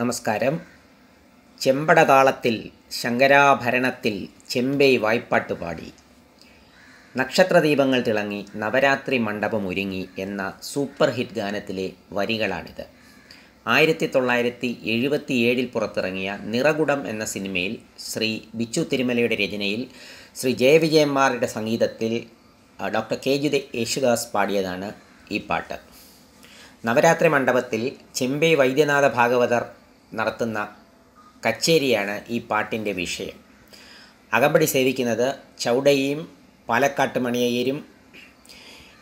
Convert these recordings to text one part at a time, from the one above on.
നമസ്കാരം ചെമ്പടതാളത്തിൽ ശങ്കരാഭരണത്തിൽ ചെമ്പൈ വായ്പാട്ട് പാടി നക്ഷത്രദീപങ്ങൾ തിളങ്ങി നവരാത്രി മണ്ഡപം ഒരുങ്ങി എന്ന സൂപ്പർ ഹിറ്റ് ഗാനത്തിലെ വരികളാണിത് ആയിരത്തി തൊള്ളായിരത്തി എഴുപത്തി ഏഴിൽ പുറത്തിറങ്ങിയ നിറകുടം എന്ന സിനിമയിൽ ശ്രീ ബിച്ചു തിരുമലയുടെ രചനയിൽ ശ്രീ ജയവിജയന്മാരുടെ സംഗീതത്തിൽ ഡോക്ടർ കെ ജി യേശുദാസ് പാടിയതാണ് ഈ പാട്ട് നവരാത്രി മണ്ഡപത്തിൽ ചെമ്പൈ വൈദ്യനാഥ ഭാഗവതർ നടത്തുന്ന കച്ചേരിയാണ് ഈ പാട്ടിൻ്റെ വിഷയം അകമ്പടി സേവിക്കുന്നത് പാലക്കാട്ട് മണിയയ്യരും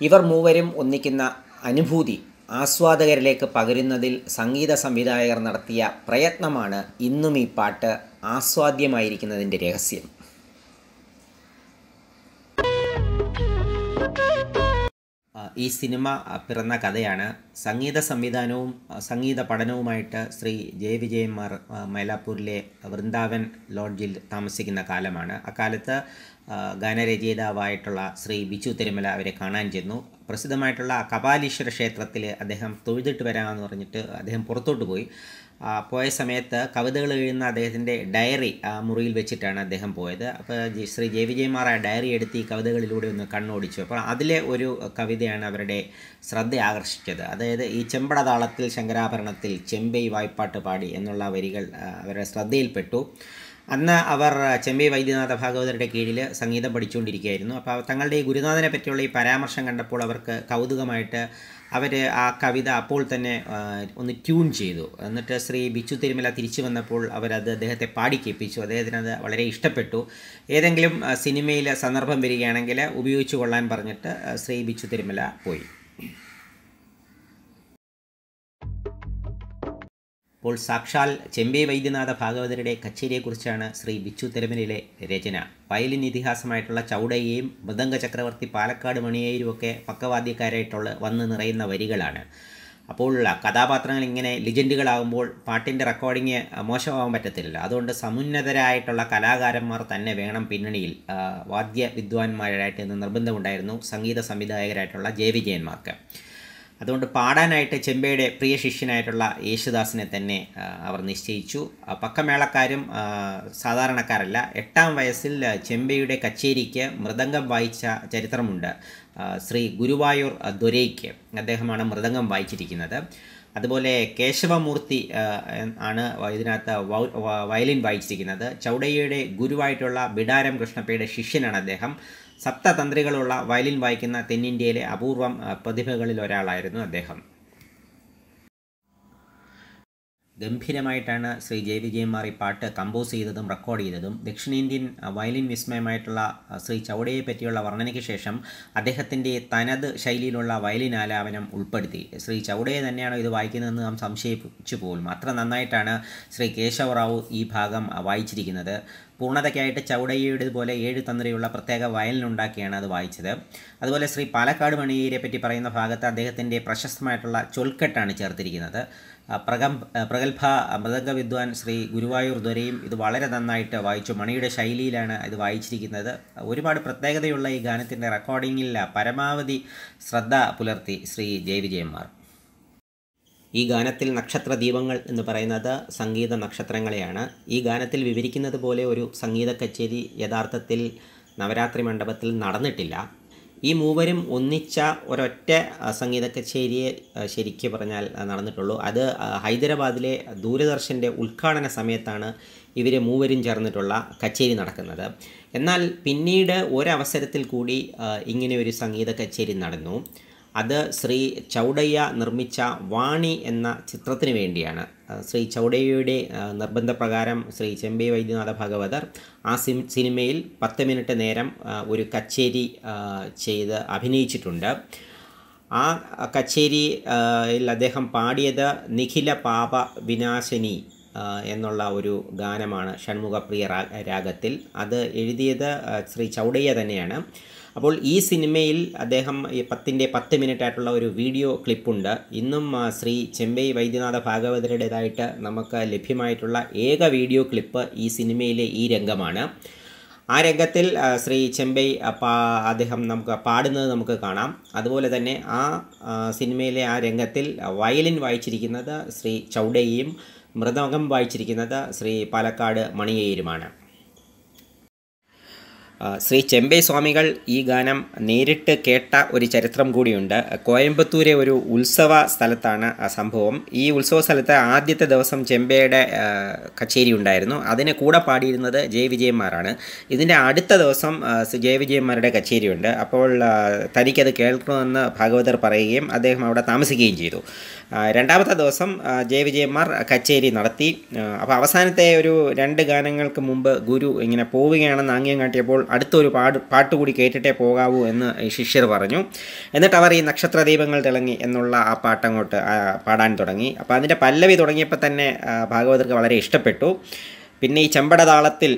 ഇവർ മൂവരും ഒന്നിക്കുന്ന അനുഭൂതി ആസ്വാദകരിലേക്ക് പകരുന്നതിൽ സംഗീത സംവിധായകർ നടത്തിയ പ്രയത്നമാണ് ഇന്നും ഈ പാട്ട് ആസ്വാദ്യമായിരിക്കുന്നതിൻ്റെ രഹസ്യം ഈ സിനിമ പിറന്ന കഥയാണ് സംഗീത സംവിധാനവും സംഗീത പഠനവുമായിട്ട് ശ്രീ ജെ വിജയന്മാർ മൈലാപ്പൂരിലെ വൃന്ദാവൻ ലോഡ്ജിൽ താമസിക്കുന്ന കാലമാണ് അക്കാലത്ത് ഗാനരചയിതാവായിട്ടുള്ള ശ്രീ ബിച്ചു തിരുമല അവരെ കാണാൻ ചെന്നു പ്രസിദ്ധമായിട്ടുള്ള കപാലീശ്വര ക്ഷേത്രത്തിൽ അദ്ദേഹം തൊഴുതിട്ട് വരാമെന്ന് പറഞ്ഞിട്ട് അദ്ദേഹം പുറത്തോട്ട് പോയി പോയ സമയത്ത് കവിതകൾ എഴുതുന്ന അദ്ദേഹത്തിൻ്റെ ഡയറി ആ മുറിയിൽ വെച്ചിട്ടാണ് അദ്ദേഹം പോയത് അപ്പോൾ ശ്രീ ജെ വിജയ്മാർ ആ ഡയറി എടുത്ത് ഈ കവിതകളിലൂടെ ഒന്ന് കണ്ണോടിച്ചു അപ്പോൾ അതിലെ ഒരു കവിതയാണ് അവരുടെ ശ്രദ്ധ ആകർഷിച്ചത് അതായത് ഈ ചെമ്പടതാളത്തിൽ ശങ്കരാഭരണത്തിൽ ചെമ്പൈ വായ്പാട്ട് പാടി എന്നുള്ള വരികൾ അവരുടെ ശ്രദ്ധയിൽപ്പെട്ടു അന്ന് അവർ ചെമ്പൈ വൈദ്യനാഥ ഭാഗവതരുടെ കീഴിൽ സംഗീതം പഠിച്ചുകൊണ്ടിരിക്കുകയായിരുന്നു അപ്പോൾ തങ്ങളുടെ ഈ ഗുരുനാഥനെ പറ്റിയുള്ള ഈ പരാമർശം കണ്ടപ്പോൾ അവർക്ക് കൗതുകമായിട്ട് അവർ ആ കവിത അപ്പോൾ തന്നെ ഒന്ന് ട്യൂൺ ചെയ്തു എന്നിട്ട് ശ്രീ ബിച്ചു തിരുമല തിരിച്ചു വന്നപ്പോൾ അവരത് അദ്ദേഹത്തെ പാടിക്കേപ്പിച്ചു അദ്ദേഹത്തിന് അത് വളരെ ഇഷ്ടപ്പെട്ടു ഏതെങ്കിലും സിനിമയിൽ സന്ദർഭം വരികയാണെങ്കിൽ ഉപയോഗിച്ചു കൊള്ളാൻ പറഞ്ഞിട്ട് ശ്രീ ബിച്ചു തിരുമല പോയി അപ്പോൾ സാക്ഷാൽ ചെമ്പേ വൈദ്യനാഥ ഭാഗവതരുടെ കച്ചേരിയെക്കുറിച്ചാണ് ശ്രീ ബിച്ചു തെരമലിലെ രചന വയലിൻ ഇതിഹാസമായിട്ടുള്ള ചൗടയെയും മൃദംഗ ചക്രവർത്തി പാലക്കാട് മണിയേയും ഒക്കെ പക്കവാദ്യക്കാരായിട്ടുള്ള വന്ന് നിറയുന്ന വരികളാണ് അപ്പോൾ കഥാപാത്രങ്ങൾ ഇങ്ങനെ ലിജൻഡുകളാകുമ്പോൾ പാട്ടിൻ്റെ റെക്കോർഡിങ് മോശമാകാൻ പറ്റത്തില്ല അതുകൊണ്ട് സമുന്നതരായിട്ടുള്ള കലാകാരന്മാർ തന്നെ വേണം പിന്നണിയിൽ വാദ്യ വിദ്വാൻമാരായിട്ട് നിർബന്ധമുണ്ടായിരുന്നു സംഗീത സംവിധായകരായിട്ടുള്ള ജെ വിജയന്മാർക്ക് അതുകൊണ്ട് പാടാനായിട്ട് ചെമ്പയുടെ പ്രിയ ശിഷ്യനായിട്ടുള്ള യേശുദാസിനെ തന്നെ അവർ നിശ്ചയിച്ചു പക്കമേളക്കാരും സാധാരണക്കാരല്ല എട്ടാം വയസ്സിൽ ചെമ്പയുടെ കച്ചേരിക്ക് മൃദംഗം വായിച്ച ചരിത്രമുണ്ട് ശ്രീ ഗുരുവായൂർ ദൊരൈക്ക് അദ്ദേഹമാണ് മൃദംഗം വായിച്ചിരിക്കുന്നത് അതുപോലെ കേശവമൂർത്തി ആണ് ഇതിനകത്ത് വയലിൻ വായിച്ചിരിക്കുന്നത് ചൗഡയ്യയുടെ ഗുരുവായിട്ടുള്ള ബിഡാരം കൃഷ്ണപ്പയുടെ ശിഷ്യനാണ് അദ്ദേഹം സപ്തതന്ത്രികളുള്ള വയലിൻ വായിക്കുന്ന തെന്നിന്ത്യയിലെ അപൂർവം പ്രതിഭകളിൽ ഒരാളായിരുന്നു അദ്ദേഹം ഗംഭീരമായിട്ടാണ് ശ്രീ ജയ വിജയന്മാർ ഈ പാട്ട് കമ്പോസ് ചെയ്തതും റെക്കോർഡ് ചെയ്തതും ദക്ഷിണേന്ത്യൻ വയലിൻ വിസ്മയമായിട്ടുള്ള ശ്രീ ചൗടയെ പറ്റിയുള്ള വർണ്ണനയ്ക്ക് ശേഷം അദ്ദേഹത്തിൻ്റെ തനത് ശൈലിയിലുള്ള വയലിൻ ആലാപനം ഉൾപ്പെടുത്തി ശ്രീ ചൗടയെ തന്നെയാണോ ഇത് വായിക്കുന്നതെന്ന് നാം സംശയിച്ചു പോലും അത്ര നന്നായിട്ടാണ് ശ്രീ കേശവറാവു ഈ ഭാഗം വായിച്ചിരിക്കുന്നത് പൂർണ്ണതയ്ക്കായിട്ട് ചൗടയ്യയുടേതുപോലെ ഏഴ് തന്ത്രിയുള്ള പ്രത്യേക വയലിനുണ്ടാക്കിയാണ് അത് വായിച്ചത് അതുപോലെ ശ്രീ പാലക്കാട് മണിയെ പറ്റി പറയുന്ന ഭാഗത്ത് അദ്ദേഹത്തിൻ്റെ പ്രശസ്തമായിട്ടുള്ള ചൊൽക്കെട്ടാണ് ചേർത്തിരിക്കുന്നത് പ്രകം പ്രഗത്ഭ മൃതംഗ വിദ്വാൻ ശ്രീ ഗുരുവായൂർ ദൊരയും ഇത് വളരെ നന്നായിട്ട് വായിച്ചു മണിയുടെ ശൈലിയിലാണ് ഇത് വായിച്ചിരിക്കുന്നത് ഒരുപാട് പ്രത്യേകതയുള്ള ഈ ഗാനത്തിൻ്റെ റെക്കോർഡിങ്ങിൽ പരമാവധി ശ്രദ്ധ പുലർത്തി ശ്രീ ജയവിജയന്മാർ ഈ ഗാനത്തിൽ നക്ഷത്ര ദീപങ്ങൾ എന്ന് പറയുന്നത് സംഗീത നക്ഷത്രങ്ങളെയാണ് ഈ ഗാനത്തിൽ വിവരിക്കുന്നത് പോലെ ഒരു സംഗീത കച്ചേരി യഥാർത്ഥത്തിൽ നവരാത്രി മണ്ഡപത്തിൽ നടന്നിട്ടില്ല ഈ മൂവരും ഒന്നിച്ച ഒരൊറ്റ സംഗീത കച്ചേരിയെ ശരിക്കും പറഞ്ഞാൽ നടന്നിട്ടുള്ളൂ അത് ഹൈദരാബാദിലെ ദൂരദർശൻ്റെ ഉദ്ഘാടന സമയത്താണ് ഇവർ മൂവരും ചേർന്നിട്ടുള്ള കച്ചേരി നടക്കുന്നത് എന്നാൽ പിന്നീട് ഒരവസരത്തിൽ കൂടി ഇങ്ങനെ ഒരു സംഗീത കച്ചേരി നടന്നു അത് ശ്രീ ചൗഡയ്യ നിർമ്മിച്ച വാണി എന്ന ചിത്രത്തിന് വേണ്ടിയാണ് ശ്രീ ചൗഡയ്യയുടെ നിർബന്ധപ്രകാരം ശ്രീ ചെമ്പൈ വൈദ്യനാഥ ഭാഗവതർ ആ സിനിമയിൽ പത്ത് മിനിറ്റ് നേരം ഒരു കച്ചേരി ചെയ്ത് അഭിനയിച്ചിട്ടുണ്ട് ആ കച്ചേരിയിൽ അദ്ദേഹം പാടിയത് നിഖില പാപ വിനാശിനി എന്നുള്ള ഒരു ഗാനമാണ് ഷൺമുഖപ്രിയ രാഗത്തിൽ അത് എഴുതിയത് ശ്രീ ചൗഡയ്യ തന്നെയാണ് അപ്പോൾ ഈ സിനിമയിൽ അദ്ദേഹം പത്തിൻ്റെ പത്ത് മിനിറ്റ് ആയിട്ടുള്ള ഒരു വീഡിയോ ക്ലിപ്പുണ്ട് ഇന്നും ശ്രീ ചെമ്പൈ വൈദ്യനാഥ ഭാഗവതരുടേതായിട്ട് നമുക്ക് ലഭ്യമായിട്ടുള്ള ഏക വീഡിയോ ക്ലിപ്പ് ഈ സിനിമയിലെ ഈ രംഗമാണ് ആ രംഗത്തിൽ ശ്രീ ചെമ്പൈ അദ്ദേഹം നമുക്ക് പാടുന്നത് നമുക്ക് കാണാം അതുപോലെ തന്നെ ആ സിനിമയിലെ ആ രംഗത്തിൽ വയലിൻ വായിച്ചിരിക്കുന്നത് ശ്രീ ചൗഡയും മൃദംഗം വായിച്ചിരിക്കുന്നത് ശ്രീ പാലക്കാട് മണിയേരുമാണ് ശ്രീ ചെമ്പൈ സ്വാമികൾ ഈ ഗാനം നേരിട്ട് കേട്ട ഒരു ചരിത്രം കൂടിയുണ്ട് കോയമ്പത്തൂരെ ഒരു ഉത്സവ സ്ഥലത്താണ് സംഭവം ഈ ഉത്സവ സ്ഥലത്ത് ആദ്യത്തെ ദിവസം ചെമ്പയുടെ കച്ചേരി ഉണ്ടായിരുന്നു അതിനെ കൂടെ പാടിയിരുന്നത് ജയ വിജയന്മാരാണ് ഇതിൻ്റെ അടുത്ത ദിവസം ജയ വിജയന്മാരുടെ കച്ചേരിയുണ്ട് അപ്പോൾ തനിക്കത് കേൾക്കണമെന്ന് ഭാഗവതർ പറയുകയും അദ്ദേഹം അവിടെ താമസിക്കുകയും ചെയ്തു രണ്ടാമത്തെ ദിവസം ജയ വിജയന്മാർ കച്ചേരി നടത്തി അപ്പോൾ അവസാനത്തെ ഒരു രണ്ട് ഗാനങ്ങൾക്ക് മുമ്പ് ഗുരു ഇങ്ങനെ പോവുകയാണെന്ന് ആംഗ്യം കാട്ടിയപ്പോൾ അടുത്തൊരു പാട് പാട്ട് കൂടി കേട്ടിട്ടേ പോകാവൂ എന്ന് ശിഷ്യർ പറഞ്ഞു എന്നിട്ട് അവർ ഈ നക്ഷത്ര ദീപങ്ങൾ തിളങ്ങി എന്നുള്ള ആ പാട്ടങ്ങോട്ട് പാടാൻ തുടങ്ങി അപ്പോൾ അതിൻ്റെ പല്ലവി തുടങ്ങിയപ്പോൾ തന്നെ ഭാഗവതർക്ക് വളരെ ഇഷ്ടപ്പെട്ടു പിന്നെ ഈ ചെമ്പടതാളത്തിൽ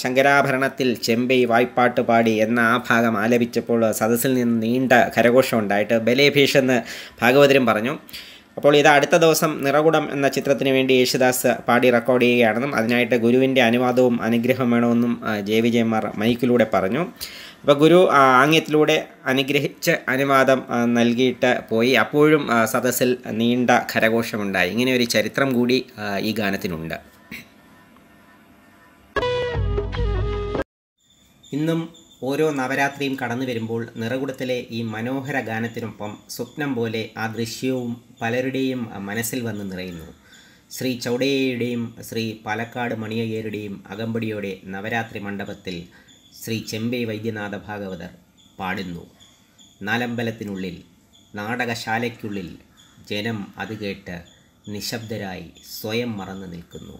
ശങ്കരാഭരണത്തിൽ ചെമ്പൈ വായ്പാട്ട് പാടി എന്ന ആ ഭാഗം ആലപിച്ചപ്പോൾ സദസ്സിൽ നിന്ന് നീണ്ട കരഘോഷം ഉണ്ടായിട്ട് ബലേഭീഷ് എന്ന് ഭാഗവതരും പറഞ്ഞു അപ്പോൾ ഇത് അടുത്ത ദിവസം നിറകുടം എന്ന ചിത്രത്തിന് വേണ്ടി യേശുദാസ് പാടി റെക്കോർഡ് ചെയ്യുകയാണെന്നും അതിനായിട്ട് ഗുരുവിൻ്റെ അനുവാദവും അനുഗ്രഹം വേണമെന്നും ജെ വിജയന്മാർ മൈക്കിലൂടെ പറഞ്ഞു അപ്പോൾ ഗുരു ആംഗ്യത്തിലൂടെ അനുഗ്രഹിച്ച് അനുവാദം നൽകിയിട്ട് പോയി അപ്പോഴും സദസ്സിൽ നീണ്ട കരഘോഷമുണ്ടായി ഇങ്ങനെ ഒരു ചരിത്രം കൂടി ഈ ഗാനത്തിനുണ്ട് ഇന്നും ഓരോ നവരാത്രിയും കടന്നു വരുമ്പോൾ നിറകുടത്തിലെ ഈ മനോഹര ഗാനത്തിനൊപ്പം സ്വപ്നം പോലെ ആ ദൃശ്യവും പലരുടെയും മനസ്സിൽ വന്ന് നിറയുന്നു ശ്രീ ചൗടയ്യയുടെയും ശ്രീ പാലക്കാട് മണിയയ്യരുടെയും അകമ്പടിയോടെ നവരാത്രി മണ്ഡപത്തിൽ ശ്രീ ചെമ്പൈ വൈദ്യനാഥ ഭാഗവതർ പാടുന്നു നാലമ്പലത്തിനുള്ളിൽ നാടകശാലയ്ക്കുള്ളിൽ ജനം അത് കേട്ട് നിശബ്ദരായി സ്വയം മറന്നു നിൽക്കുന്നു